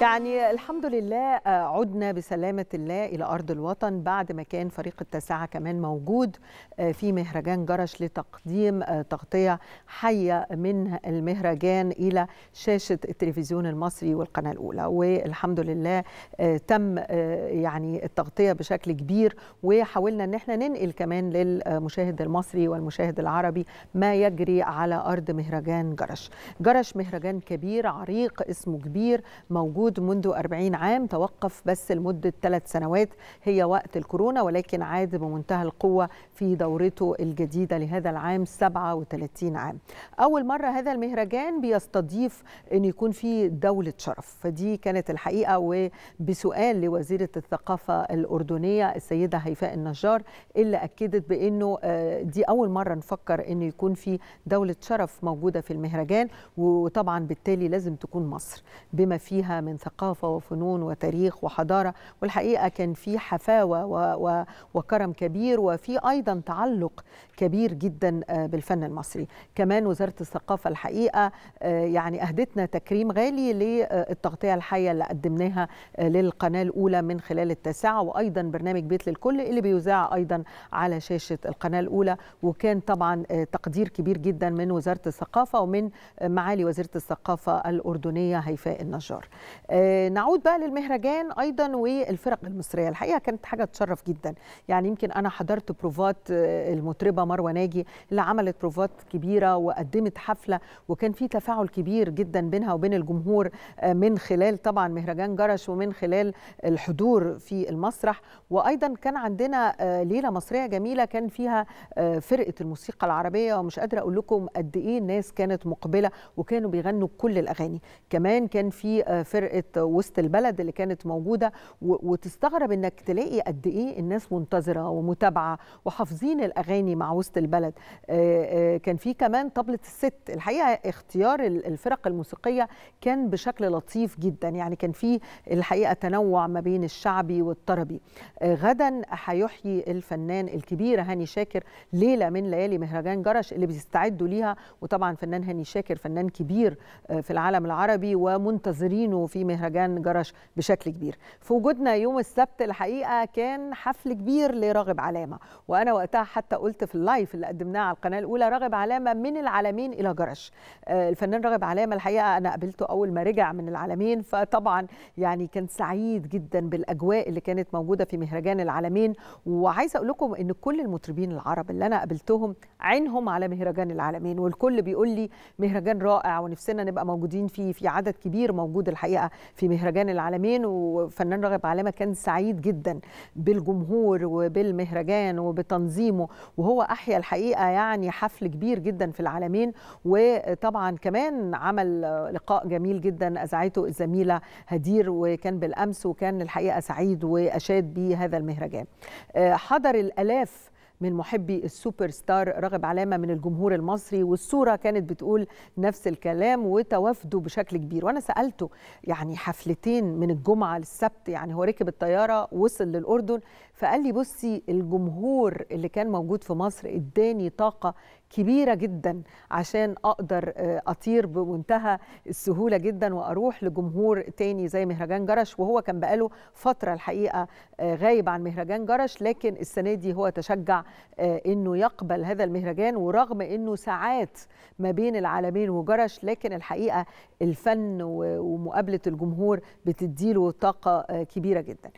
يعني الحمد لله آه، عدنا بسلامة الله إلى أرض الوطن بعد ما كان فريق التاسعة كمان موجود آه، في مهرجان جرش لتقديم آه، تغطية حية من المهرجان إلى شاشة التلفزيون المصري والقناة الأولى والحمد لله تم يعني التغطية بشكل كبير وحاولنا أن احنا ننقل كمان للمشاهد المصري والمشاهد العربي ما يجري على أرض مهرجان جرش جرش مهرجان كبير عريق اسمه كبير موجود موجود منذ 40 عام توقف بس لمدة ثلاث سنوات هي وقت الكورونا ولكن عاد بمنتهى القوة في دورته الجديدة لهذا العام 37 عام أول مرة هذا المهرجان بيستضيف أن يكون في دولة شرف فدي كانت الحقيقة وبسؤال لوزيرة الثقافة الأردنية السيدة هيفاء النجار اللي أكدت بأنه آه، دي أول مرة نفكر أن يكون في دولة شرف موجودة في المهرجان وطبعا بالتالي لازم تكون مصر بما فيها من ثقافه وفنون وتاريخ وحضاره والحقيقه كان في حفاوه و... و... وكرم كبير وفي ايضا تعلق كبير جدا آه، بالفن المصري كمان وزاره الثقافه الحقيقه آه، يعني اهدتنا تكريم غالي للتغطيه الحيه اللي قدمناها آه، للقناه الاولى من خلال التاسعه وايضا برنامج بيت للكل اللي بيذاع ايضا على شاشه القناه الاولى وكان طبعا تقدير كبير جدا من وزاره الثقافه ومن معالي وزيره الثقافه الاردنيه هيفاء النجار آه، نعود بقى للمهرجان ايضا والفرق المصريه الحقيقه كانت حاجه تشرف جدا يعني يمكن انا حضرت بروفات آه، المطربه مروه ناجي اللي عملت بروفات كبيره وقدمت حفله وكان في تفاعل كبير جدا بينها وبين الجمهور آه، من خلال طبعا مهرجان جرش ومن خلال الحضور في المسرح وايضا كان عندنا ليله مصريه جميله كان فيها فرقه الموسيقى العربيه ومش قادره اقول لكم قد ايه الناس كانت مقبله وكانوا بيغنوا كل الاغاني كمان كان في فرقه فرقه وسط البلد اللي كانت موجوده وتستغرب انك تلاقي قد ايه الناس منتظره ومتابعه وحافظين الاغاني مع وسط البلد آه، آه، كان في كمان طبله الست الحقيقه اختيار الفرق الموسيقيه كان بشكل لطيف جدا يعني كان في الحقيقه تنوع ما بين الشعبي والطربي آه، غدا هيحيي الفنان الكبير هاني شاكر ليله من ليالي مهرجان جرش اللي بيستعدوا ليها وطبعا فنان هاني شاكر فنان كبير في العالم العربي ومنتظرينه في في مهرجان جرش بشكل كبير في وجودنا يوم السبت الحقيقه كان حفل كبير لراغب علامه وانا وقتها حتى قلت في اللايف اللي قدمناه على القناه الاولى راغب علامه من العالمين الى جرش آه، الفنان راغب علامه الحقيقه انا قابلته اول ما رجع من العالمين فطبعا يعني كان سعيد جدا بالاجواء اللي كانت موجوده في مهرجان العالمين وعايزه اقول لكم ان كل المطربين العرب اللي انا قابلتهم عينهم على مهرجان العالمين والكل بيقول لي مهرجان رائع ونفسنا نبقى موجودين فيه في عدد كبير موجود الحقيقه في مهرجان العالمين وفنان رغب علامه كان سعيد جدا بالجمهور وبالمهرجان وبتنظيمه وهو احيا الحقيقه يعني حفل كبير جدا في العالمين وطبعا كمان عمل لقاء جميل جدا أزعيته الزميله هدير وكان بالامس وكان الحقيقه سعيد واشاد بهذا المهرجان آه، حضر الالاف من محبي السوبر ستار راغب علامه من الجمهور المصري والصوره كانت بتقول نفس الكلام وتوافده بشكل كبير وانا سالته يعني حفلتين من الجمعه للسبت يعني هو ركب الطياره وصل للاردن فقال لي بصي الجمهور اللي كان موجود في مصر اداني طاقه كبيره جدا عشان اقدر آه، اطير بمنتهى السهوله جدا واروح لجمهور تاني زي مهرجان جرش وهو كان بقاله فتره الحقيقه آه، غايب عن مهرجان جرش لكن السنه دي هو تشجع آه، انه يقبل هذا المهرجان ورغم انه ساعات ما بين العالمين وجرش لكن الحقيقه الفن ومقابله الجمهور بتديله طاقه كبيره جدا